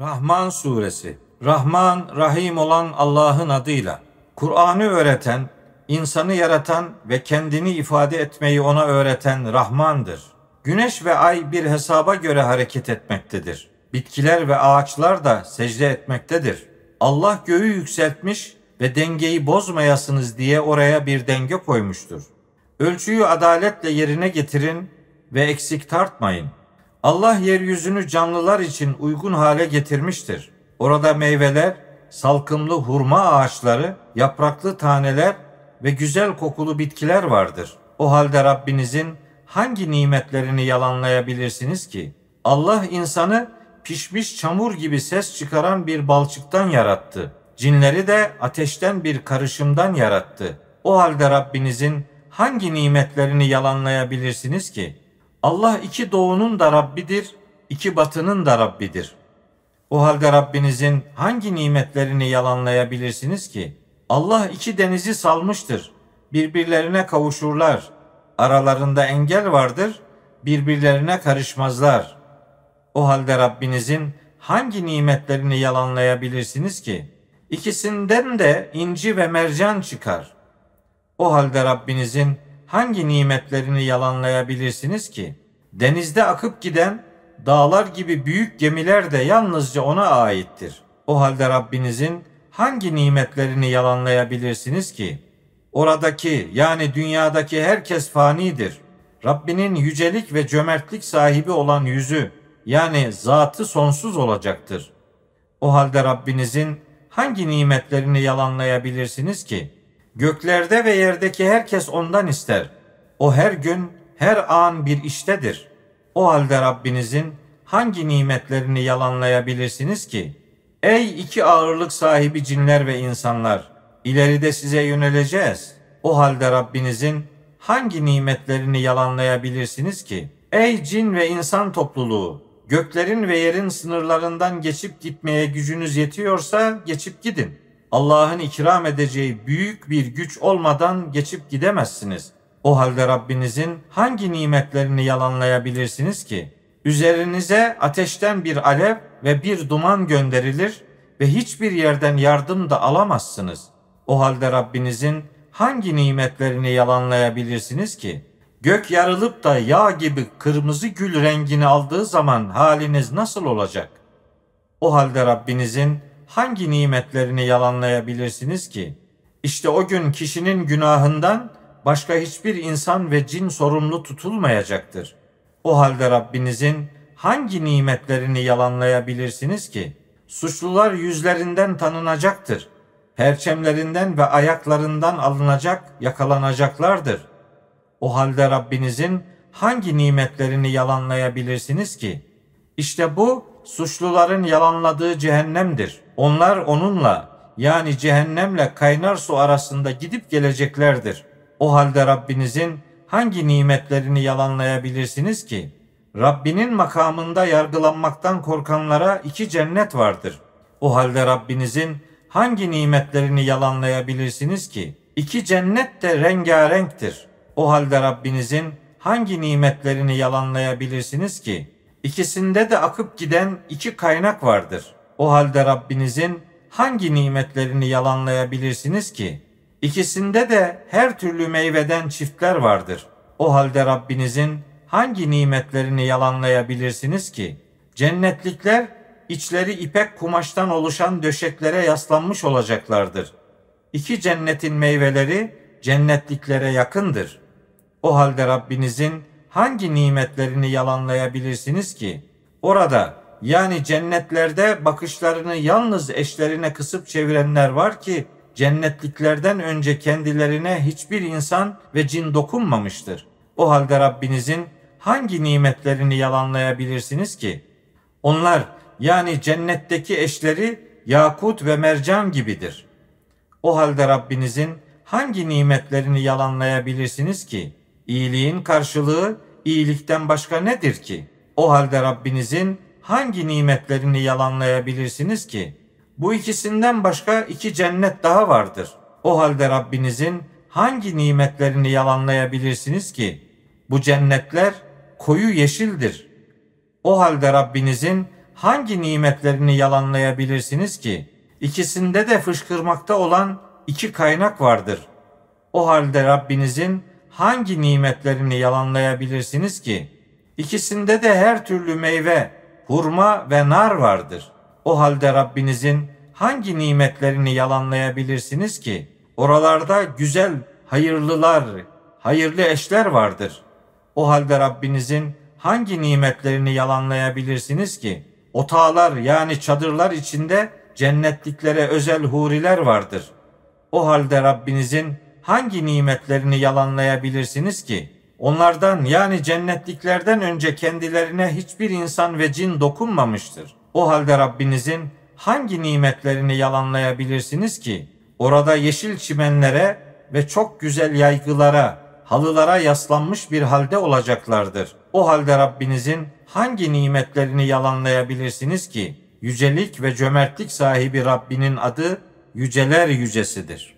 Rahman Suresi Rahman, Rahim olan Allah'ın adıyla Kur'an'ı öğreten, insanı yaratan ve kendini ifade etmeyi ona öğreten Rahman'dır. Güneş ve ay bir hesaba göre hareket etmektedir. Bitkiler ve ağaçlar da secde etmektedir. Allah göğü yükseltmiş ve dengeyi bozmayasınız diye oraya bir denge koymuştur. Ölçüyü adaletle yerine getirin ve eksik tartmayın.'' Allah yeryüzünü canlılar için uygun hale getirmiştir. Orada meyveler, salkımlı hurma ağaçları, yapraklı taneler ve güzel kokulu bitkiler vardır. O halde Rabbinizin hangi nimetlerini yalanlayabilirsiniz ki? Allah insanı pişmiş çamur gibi ses çıkaran bir balçıktan yarattı. Cinleri de ateşten bir karışımdan yarattı. O halde Rabbinizin hangi nimetlerini yalanlayabilirsiniz ki?'' Allah iki doğunun da Rabbidir, iki batının da Rabbidir. O halde Rabbinizin hangi nimetlerini yalanlayabilirsiniz ki? Allah iki denizi salmıştır. Birbirlerine kavuşurlar. Aralarında engel vardır. Birbirlerine karışmazlar. O halde Rabbinizin hangi nimetlerini yalanlayabilirsiniz ki? İkisinden de inci ve mercan çıkar. O halde Rabbinizin hangi nimetlerini yalanlayabilirsiniz ki?'' Denizde akıp giden dağlar gibi büyük gemiler de yalnızca ona aittir. O halde Rabbinizin hangi nimetlerini yalanlayabilirsiniz ki? Oradaki yani dünyadaki herkes fanidir. Rabbinin yücelik ve cömertlik sahibi olan yüzü yani zatı sonsuz olacaktır. O halde Rabbinizin hangi nimetlerini yalanlayabilirsiniz ki? Göklerde ve yerdeki herkes ondan ister. O her gün her an bir iştedir. O halde Rabbinizin hangi nimetlerini yalanlayabilirsiniz ki? Ey iki ağırlık sahibi cinler ve insanlar! ileride size yöneleceğiz. O halde Rabbinizin hangi nimetlerini yalanlayabilirsiniz ki? Ey cin ve insan topluluğu! Göklerin ve yerin sınırlarından geçip gitmeye gücünüz yetiyorsa geçip gidin. Allah'ın ikram edeceği büyük bir güç olmadan geçip gidemezsiniz. O halde Rabbinizin hangi nimetlerini yalanlayabilirsiniz ki? Üzerinize ateşten bir alev ve bir duman gönderilir ve hiçbir yerden yardım da alamazsınız. O halde Rabbinizin hangi nimetlerini yalanlayabilirsiniz ki? Gök yarılıp da yağ gibi kırmızı gül rengini aldığı zaman haliniz nasıl olacak? O halde Rabbinizin hangi nimetlerini yalanlayabilirsiniz ki? İşte o gün kişinin günahından başka hiçbir insan ve cin sorumlu tutulmayacaktır. O halde Rabbinizin hangi nimetlerini yalanlayabilirsiniz ki? Suçlular yüzlerinden tanınacaktır. Perçemlerinden ve ayaklarından alınacak, yakalanacaklardır. O halde Rabbinizin hangi nimetlerini yalanlayabilirsiniz ki? İşte bu suçluların yalanladığı cehennemdir. Onlar onunla yani cehennemle kaynar su arasında gidip geleceklerdir.'' O halde Rabbinizin hangi nimetlerini yalanlayabilirsiniz ki? Rabbinin makamında yargılanmaktan korkanlara iki cennet vardır. O halde Rabbinizin hangi nimetlerini yalanlayabilirsiniz ki? İki cennet de rengarenktir. O halde Rabbinizin hangi nimetlerini yalanlayabilirsiniz ki? İkisinde de akıp giden iki kaynak vardır. O halde Rabbinizin hangi nimetlerini yalanlayabilirsiniz ki? İkisinde de her türlü meyveden çiftler vardır. O halde Rabbinizin hangi nimetlerini yalanlayabilirsiniz ki? Cennetlikler içleri ipek kumaştan oluşan döşeklere yaslanmış olacaklardır. İki cennetin meyveleri cennetliklere yakındır. O halde Rabbinizin hangi nimetlerini yalanlayabilirsiniz ki? Orada yani cennetlerde bakışlarını yalnız eşlerine kısıp çevirenler var ki cennetliklerden önce kendilerine hiçbir insan ve cin dokunmamıştır. O halde Rabbinizin hangi nimetlerini yalanlayabilirsiniz ki? Onlar yani cennetteki eşleri yakut ve mercan gibidir. O halde Rabbinizin hangi nimetlerini yalanlayabilirsiniz ki? İyiliğin karşılığı iyilikten başka nedir ki? O halde Rabbinizin hangi nimetlerini yalanlayabilirsiniz ki?'' Bu ikisinden başka iki cennet daha vardır. O halde Rabbinizin hangi nimetlerini yalanlayabilirsiniz ki? Bu cennetler koyu yeşildir. O halde Rabbinizin hangi nimetlerini yalanlayabilirsiniz ki? İkisinde de fışkırmakta olan iki kaynak vardır. O halde Rabbinizin hangi nimetlerini yalanlayabilirsiniz ki? İkisinde de her türlü meyve, hurma ve nar vardır.'' O halde Rabbinizin hangi nimetlerini yalanlayabilirsiniz ki? Oralarda güzel, hayırlılar, hayırlı eşler vardır. O halde Rabbinizin hangi nimetlerini yalanlayabilirsiniz ki? Otağlar yani çadırlar içinde cennetliklere özel huriler vardır. O halde Rabbinizin hangi nimetlerini yalanlayabilirsiniz ki? Onlardan yani cennetliklerden önce kendilerine hiçbir insan ve cin dokunmamıştır. O halde Rabbinizin hangi nimetlerini yalanlayabilirsiniz ki? Orada yeşil çimenlere ve çok güzel yaygılara, halılara yaslanmış bir halde olacaklardır. O halde Rabbinizin hangi nimetlerini yalanlayabilirsiniz ki? Yücelik ve cömertlik sahibi Rabbinin adı yüceler yücesidir.